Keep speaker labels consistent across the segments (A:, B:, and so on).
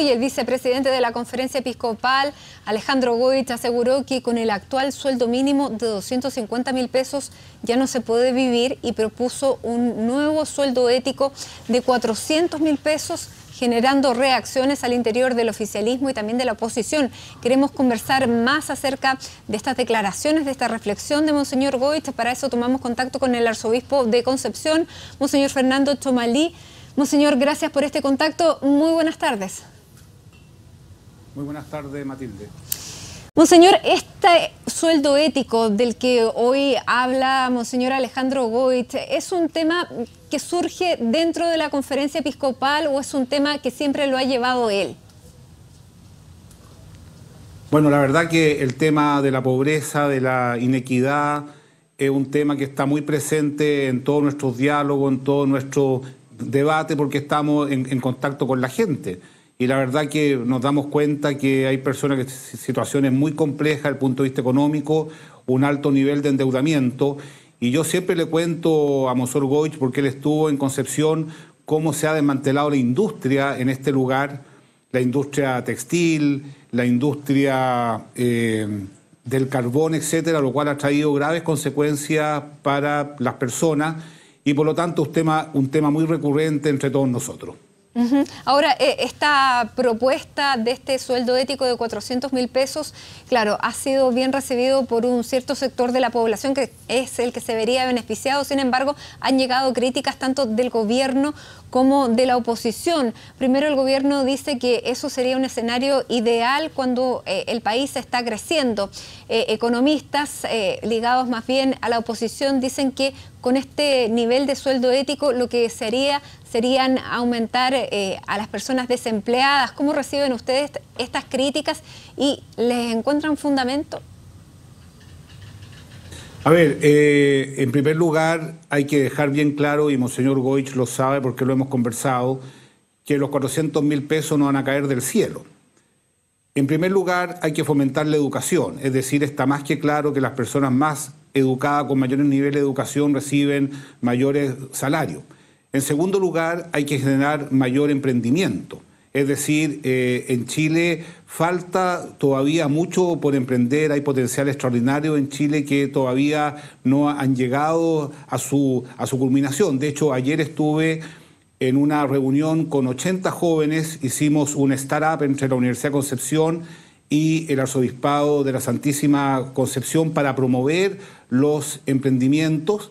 A: Hoy el vicepresidente de la conferencia episcopal, Alejandro Goich, aseguró que con el actual sueldo mínimo de 250 mil pesos ya no se puede vivir y propuso un nuevo sueldo ético de 400 mil pesos generando reacciones al interior del oficialismo y también de la oposición. Queremos conversar más acerca de estas declaraciones, de esta reflexión de Monseñor Goich. Para eso tomamos contacto con el arzobispo de Concepción, Monseñor Fernando Chomalí. Monseñor, gracias por este contacto. Muy buenas tardes.
B: Muy buenas tardes, Matilde.
A: Monseñor, este sueldo ético del que hoy habla Monseñor Alejandro Goit, ¿es un tema que surge dentro de la conferencia episcopal o es un tema que siempre lo ha llevado él?
B: Bueno, la verdad que el tema de la pobreza, de la inequidad, es un tema que está muy presente en todos nuestros diálogos, en todo nuestro debate, porque estamos en, en contacto con la gente y la verdad que nos damos cuenta que hay personas que situaciones muy complejas desde el punto de vista económico, un alto nivel de endeudamiento. Y yo siempre le cuento a Mosor Goich, porque él estuvo en Concepción, cómo se ha desmantelado la industria en este lugar, la industria textil, la industria eh, del carbón, etcétera, lo cual ha traído graves consecuencias para las personas y por lo tanto es un tema muy recurrente entre todos nosotros.
A: Ahora, eh, esta propuesta de este sueldo ético de 400 mil pesos, claro, ha sido bien recibido por un cierto sector de la población que es el que se vería beneficiado. Sin embargo, han llegado críticas tanto del gobierno como de la oposición. Primero, el gobierno dice que eso sería un escenario ideal cuando eh, el país está creciendo. Eh, economistas ligados más bien a la oposición dicen que con este nivel de sueldo ético lo que sería serían aumentar eh, a las personas desempleadas. ¿Cómo reciben ustedes estas críticas y les encuentran fundamento?
B: A ver, eh, en primer lugar hay que dejar bien claro, y Monseñor Goich lo sabe porque lo hemos conversado, que los 400 mil pesos no van a caer del cielo. En primer lugar, hay que fomentar la educación, es decir, está más que claro que las personas más educadas, con mayores niveles de educación, reciben mayores salarios. En segundo lugar, hay que generar mayor emprendimiento. Es decir, eh, en Chile falta todavía mucho por emprender, hay potencial extraordinario en Chile que todavía no han llegado a su, a su culminación. De hecho, ayer estuve en una reunión con 80 jóvenes, hicimos un startup entre la Universidad de Concepción y el Arzobispado de la Santísima Concepción para promover los emprendimientos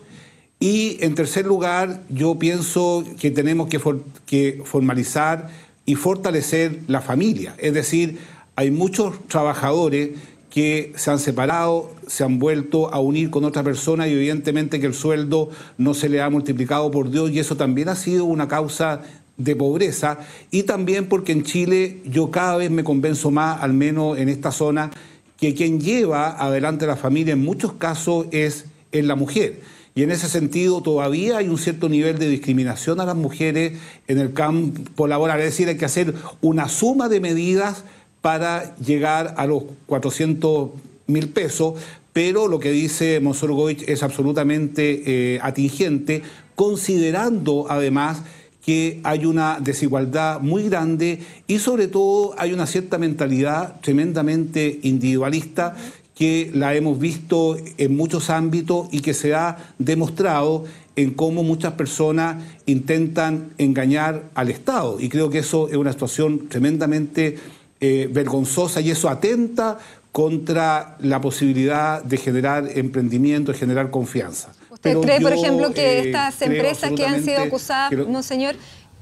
B: y en tercer lugar, yo pienso que tenemos que, formalizar y fortalecer la familia. Es decir, hay muchos trabajadores que se han separado, se han vuelto a unir con otra persona y evidentemente que el sueldo no se le ha multiplicado por Dios y eso también ha sido una causa de pobreza y también porque en Chile yo cada vez me convenzo más, al menos en esta zona, que quien lleva adelante la familia en muchos casos es la mujer. Y en ese sentido todavía hay un cierto nivel de discriminación a las mujeres en el campo laboral. Es decir, hay que hacer una suma de medidas para llegar a los 400 mil pesos, pero lo que dice Monsor es absolutamente eh, atingente, considerando además que hay una desigualdad muy grande y sobre todo hay una cierta mentalidad tremendamente individualista que la hemos visto en muchos ámbitos y que se ha demostrado en cómo muchas personas intentan engañar al Estado. Y creo que eso es una situación tremendamente eh, vergonzosa y eso atenta contra la posibilidad de generar emprendimiento, de generar confianza. ¿Usted cree, por ejemplo, que eh, estas empresas que han sido acusadas, no
A: señor,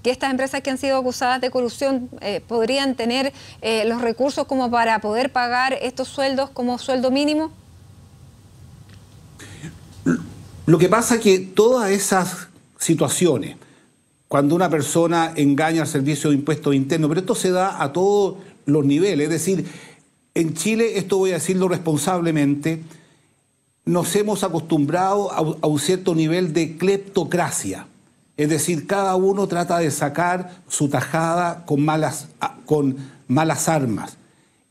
A: y estas empresas que han sido acusadas de corrupción eh, podrían tener eh, los recursos como para poder pagar estos sueldos como sueldo mínimo?
B: Lo que pasa es que todas esas situaciones, cuando una persona engaña al servicio de impuestos internos, pero esto se da a todos los niveles, es decir, en Chile, esto voy a decirlo responsablemente, nos hemos acostumbrado a, un cierto nivel de cleptocracia. Es decir, cada uno trata de sacar su tajada con malas, ah, con malas armas.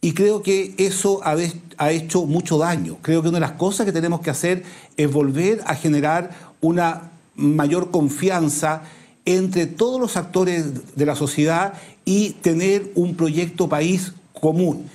B: Y creo que eso ha hecho mucho daño. Creo que una de las cosas que tenemos que hacer es volver a generar una mayor confianza entre todos los actores de la sociedad y tener un proyecto país común.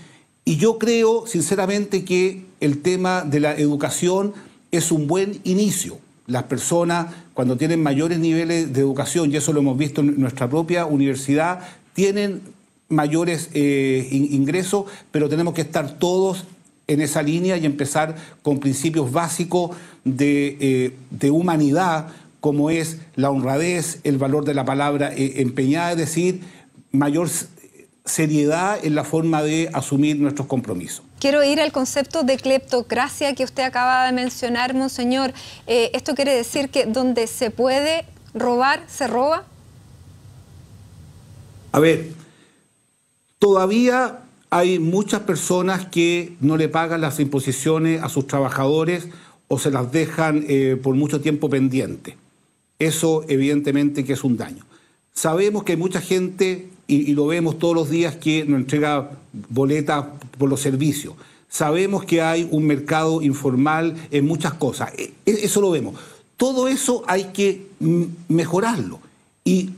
B: Y yo creo, sinceramente, que el tema de la educación es un buen inicio las personas cuando tienen mayores niveles de educación, y eso lo hemos visto en nuestra propia universidad, tienen mayores eh, ingresos, pero tenemos que estar todos en esa línea y empezar con principios básicos de, eh, humanidad, como es la honradez, el valor de la palabra eh, empeñada, es decir, mayor seriedad en la forma de asumir nuestros compromisos.
A: Quiero ir al concepto de cleptocracia que usted acaba de mencionar, monseñor. Eh, ¿Esto quiere decir que donde se puede robar, se roba?
B: A ver, todavía hay muchas personas que no le pagan las imposiciones a sus trabajadores o se las dejan eh, por mucho tiempo pendiente. Eso evidentemente que es un daño. Sabemos que hay mucha gente y, lo vemos todos los días que nos entrega boletas por los servicios. Sabemos que hay un mercado informal en muchas cosas. E, e, eso lo vemos. Todo eso hay que mejorarlo. ¿Y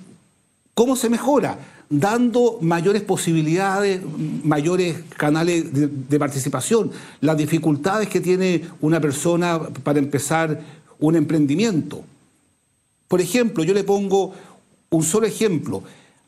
B: cómo se mejora? Dando mayores posibilidades, mayores canales de, participación. Las dificultades que tiene una persona para empezar un emprendimiento. Por ejemplo, yo le pongo un solo ejemplo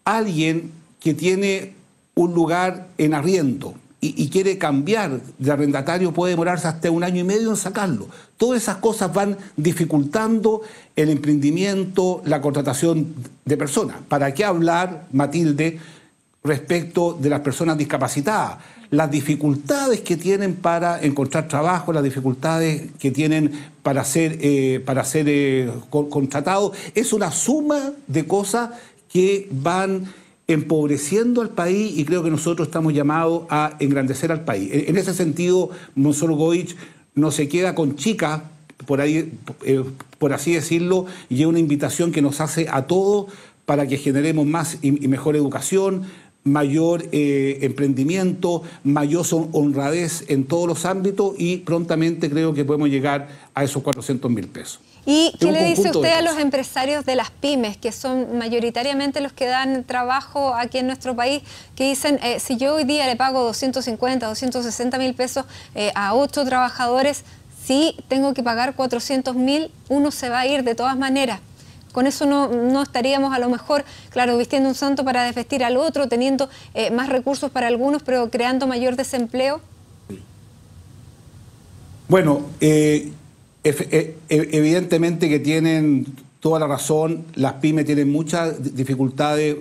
B: alguien que tiene un lugar en arriendo y, quiere cambiar de arrendatario puede demorarse hasta un año y medio en sacarlo. Todas esas cosas van dificultando el emprendimiento, la contratación de personas. ¿Para qué hablar, Matilde, respecto de las personas discapacitadas? Las dificultades que tienen para encontrar trabajo, las dificultades que tienen para ser, eh, para ser eh, contratado. contratados, es una suma de cosas que van empobreciendo al país y creo que nosotros estamos llamados a engrandecer al país. En, ese sentido, Monsor Goich no se queda con chicas, por, ahí, eh, por así decirlo, y es una invitación que nos hace a todos para que generemos más y mejor educación, mayor eh, emprendimiento, mayor honradez en todos los ámbitos y prontamente creo que podemos llegar a esos 400 mil pesos.
A: ¿Y qué le dice usted a los empresarios de las pymes, que son mayoritariamente los que dan trabajo aquí en nuestro país, que dicen, eh, si yo hoy día le pago 250, 260 mil pesos eh, a ocho trabajadores, si tengo que pagar 400 mil, uno se va a ir de todas maneras? con eso no, estaríamos a lo mejor, claro, vistiendo un santo para desvestir al otro, teniendo eh, más recursos para algunos, pero creando mayor desempleo?
B: Bueno, eh, eh, evidentemente que tienen toda la razón, las pymes tienen muchas dificultades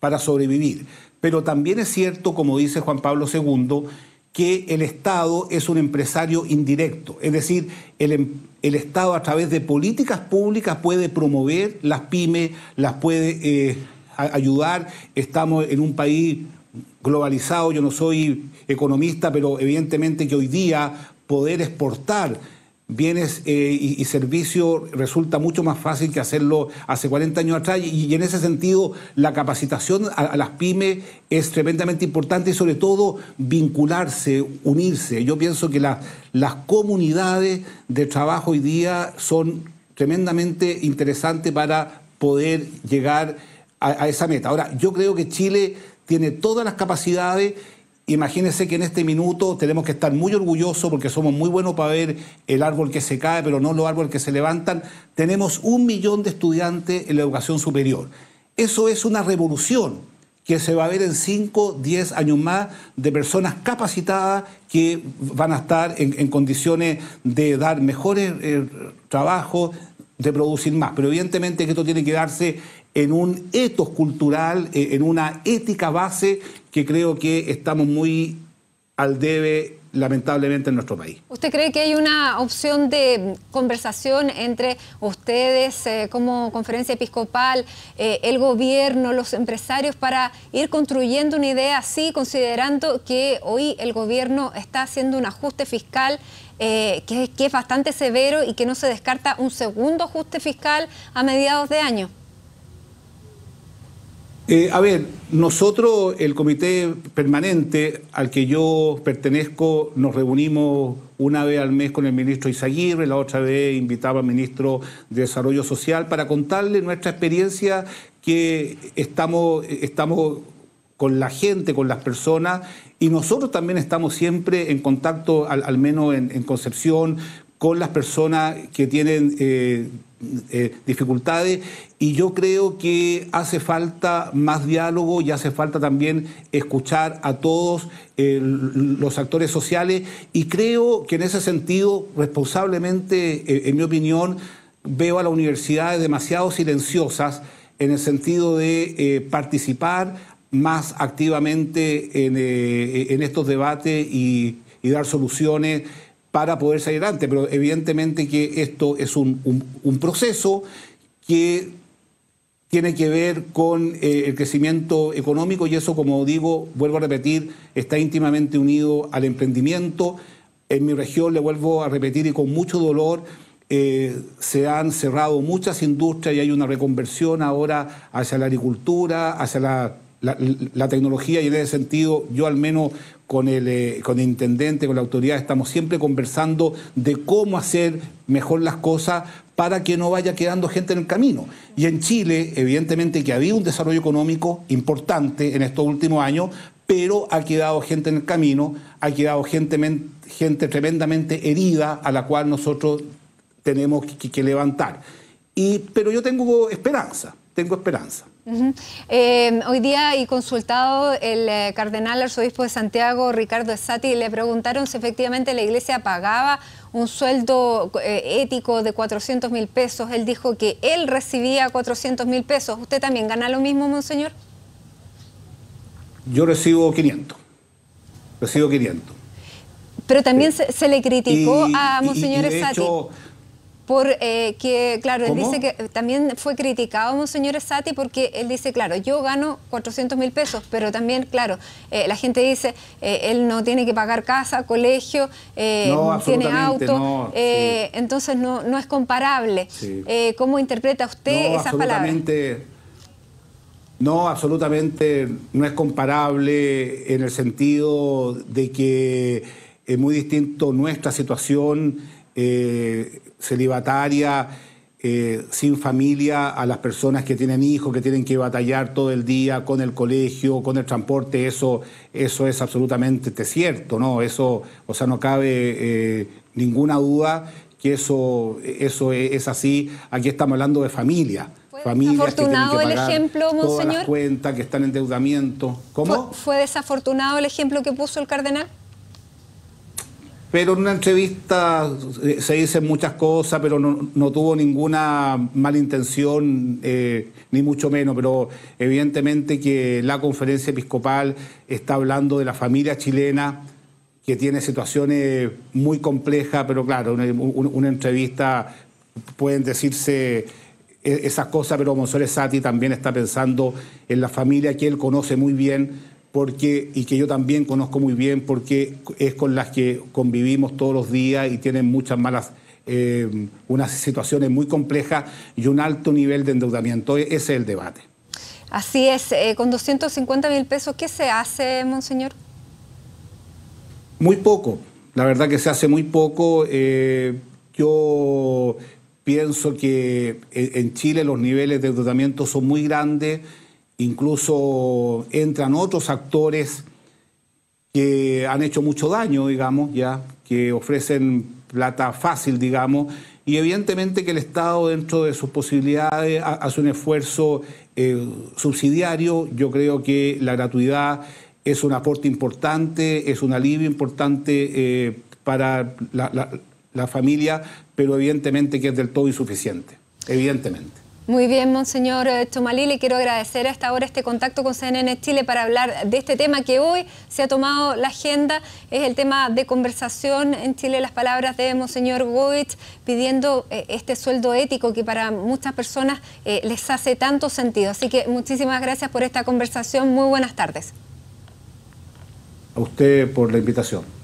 B: para sobrevivir, pero también es cierto, como dice Juan Pablo II, que el Estado es un empresario indirecto, es decir, em, el, Estado a través de políticas públicas puede promover las pymes, las puede eh, ayudar. Estamos en un país globalizado, yo no soy economista, pero evidentemente que hoy día poder exportar bienes eh, y, servicios resulta mucho más fácil que hacerlo hace 40 años atrás y, en ese sentido la capacitación a, las pymes es tremendamente importante y sobre todo vincularse, unirse. Yo pienso que las comunidades de trabajo hoy día son tremendamente interesantes para poder llegar a, a esa meta. Ahora, yo creo que Chile tiene todas las capacidades Imagínense que en este minuto tenemos que estar muy orgullosos porque somos muy buenos para ver el árbol que se cae, pero no los árboles que se levantan. Tenemos un millón de estudiantes en la educación superior. Eso es una revolución que se va a ver en 5, 10 años más de personas capacitadas que van a estar en, condiciones de dar mejores eh, trabajos, de producir más. Pero evidentemente que esto tiene que darse en un etos cultural, eh, en una ética base que creo que estamos muy al debe lamentablemente en nuestro país.
A: ¿Usted cree que hay una opción de conversación entre ustedes eh, como conferencia episcopal, eh, el gobierno, los empresarios, para ir construyendo una idea así, considerando que hoy el gobierno está haciendo un ajuste fiscal eh, que es bastante severo y que no se descarta un segundo ajuste fiscal a mediados de año?
B: Eh, a ver, nosotros, el comité permanente al que yo pertenezco, nos reunimos una vez al mes con el ministro Izaguirre, la otra vez invitaba al ministro de Desarrollo Social para contarle nuestra experiencia que estamos, estamos con la gente, con las personas, y nosotros también estamos siempre en contacto, al, menos en Concepción, con las personas que tienen eh, eh, dificultades y yo creo que hace falta más diálogo y hace falta también escuchar a todos eh, los actores sociales y creo que en ese sentido, responsablemente, en mi opinión, veo a las universidades demasiado silenciosas en el sentido de participar más activamente en, estos debates y dar soluciones para poder salir adelante. Pero evidentemente que esto es un, proceso que tiene que ver con eh, el crecimiento económico y eso, como digo, vuelvo a repetir, está íntimamente unido al emprendimiento. En mi región, le vuelvo a repetir y con mucho dolor, eh, se han cerrado muchas industrias y hay una reconversión ahora hacia la agricultura, hacia la la, tecnología y en ese sentido yo al menos con el, eh, con el intendente, con la autoridad, estamos siempre conversando de cómo hacer mejor las cosas para que no vaya quedando gente en el camino. Y en Chile, evidentemente que ha habido un desarrollo económico importante en estos últimos años, pero ha quedado gente en el camino, ha quedado gente, gente tremendamente herida a la cual nosotros tenemos que, que levantar. Y, pero yo tengo esperanza tengo esperanza.
A: Eh, hoy día he consultado el eh, cardenal arzobispo de Santiago, Ricardo Esati, le preguntaron si efectivamente la iglesia pagaba un sueldo eh, ético de 400 mil pesos. Él dijo que él recibía 400 mil pesos. ¿Usted también gana lo mismo, monseñor?
B: Yo recibo 500. Recibo 500.
A: Pero también se, le criticó a monseñor Esati por eh, que, claro, él dice que eh, también fue criticado Monseñor Sati porque él dice, claro, yo gano 400 mil pesos, pero también, claro, eh, la gente dice, él no tiene que pagar casa, colegio, tiene auto, entonces no, no es comparable. ¿Cómo interpreta usted no, esas
B: absolutamente, No, absolutamente no es comparable en el sentido de que es muy distinto nuestra situación eh, celibataria, eh, sin familia, a las personas que tienen hijos, que tienen que batallar todo el día con el colegio, con el transporte, eso, eso es absolutamente cierto, ¿no? Eso, o sea, no cabe eh, ninguna duda que eso, eso es, así. Aquí estamos hablando de familia. ¿Fue desafortunado el ejemplo, monseñor? que están en endeudamiento. ¿Cómo?
A: ¿Fue desafortunado el ejemplo que puso el cardenal?
B: Pero en una entrevista eh, se dicen muchas cosas, pero no, tuvo ninguna mala intención, eh, ni mucho menos. Pero evidentemente que la conferencia episcopal está hablando de la familia chilena, que tiene situaciones muy complejas, pero claro, una, una, entrevista pueden decirse e, esas cosas, pero Monsore Sati también está pensando en la familia que él conoce muy bien porque, y que yo también conozco muy bien, porque es con las que convivimos todos los días y tienen muchas malas, eh, unas situaciones muy complejas y un alto nivel de endeudamiento. E-, ese es el debate.
A: Así es, eh, con 250 mil pesos, ¿qué se hace, monseñor?
B: Muy poco, la verdad que se hace muy poco. Eh, yo pienso que en Chile los niveles de endeudamiento son muy grandes incluso entran otros actores que han hecho mucho daño, digamos, ya, que ofrecen plata fácil, digamos, y evidentemente que el Estado dentro de sus posibilidades hace un esfuerzo eh, subsidiario, yo creo que la gratuidad es un aporte importante, es un alivio importante eh, para la, la familia, pero evidentemente que es del todo insuficiente, evidentemente.
A: Muy bien, Monseñor Tomalí, le quiero agradecer a esta hora este contacto con CNN Chile para hablar de este tema que hoy se ha tomado la agenda. Es el tema de conversación en Chile, las palabras de Monseñor Goetz pidiendo eh, este sueldo ético que para muchas personas eh, les hace tanto sentido. Así que muchísimas gracias por esta conversación. Muy buenas tardes.
B: A usted por la invitación.